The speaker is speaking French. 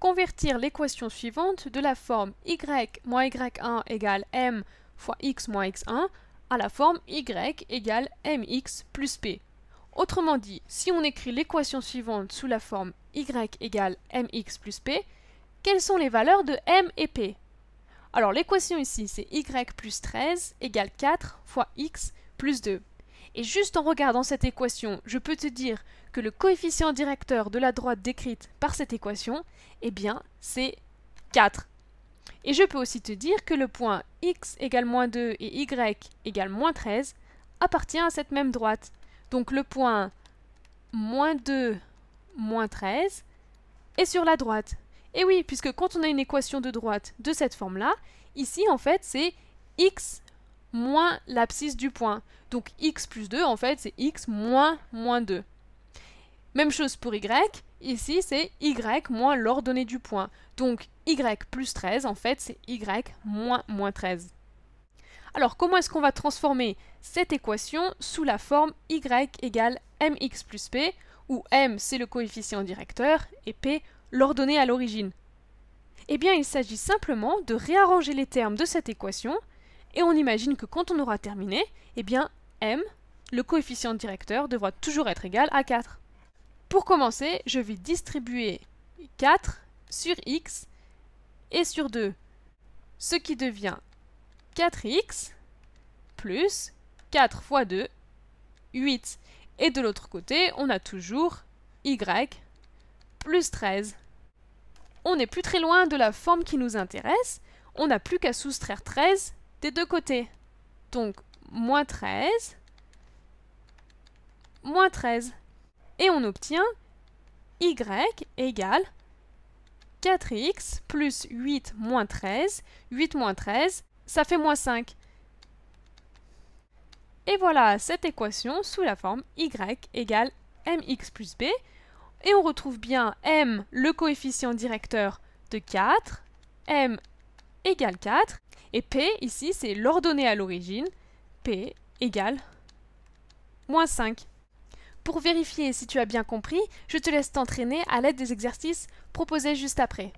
convertir l'équation suivante de la forme y moins y1 égale m fois x moins x1 à la forme y égale mx plus p. Autrement dit, si on écrit l'équation suivante sous la forme y égale mx plus p, quelles sont les valeurs de m et p Alors l'équation ici, c'est y plus 13 égale 4 fois x plus 2. Et juste en regardant cette équation, je peux te dire que le coefficient directeur de la droite décrite par cette équation, eh bien, c'est 4. Et je peux aussi te dire que le point x égale moins 2 et y égale moins 13 appartient à cette même droite. Donc le point moins 2, moins 13 est sur la droite. Et oui, puisque quand on a une équation de droite de cette forme-là, ici en fait c'est x moins l'abscisse du point. Donc x plus 2, en fait, c'est x moins moins 2. Même chose pour y, ici c'est y moins l'ordonnée du point. Donc y plus 13, en fait, c'est y moins moins 13. Alors comment est-ce qu'on va transformer cette équation sous la forme y égale mx plus p, où m c'est le coefficient directeur et p l'ordonnée à l'origine Eh bien il s'agit simplement de réarranger les termes de cette équation et on imagine que quand on aura terminé, eh bien m, le coefficient directeur, devra toujours être égal à 4. Pour commencer, je vais distribuer 4 sur x et sur 2, ce qui devient 4x plus 4 fois 2, 8. Et de l'autre côté, on a toujours y plus 13. On n'est plus très loin de la forme qui nous intéresse, on n'a plus qu'à soustraire 13 des deux côtés. Donc, moins 13, moins 13. Et on obtient y égale 4x plus 8 moins 13. 8 moins 13, ça fait moins 5. Et voilà cette équation sous la forme y égale mx plus b. Et on retrouve bien m, le coefficient directeur de 4, m égale 4. Et P, ici, c'est l'ordonnée à l'origine. P égale moins 5. Pour vérifier si tu as bien compris, je te laisse t'entraîner à l'aide des exercices proposés juste après.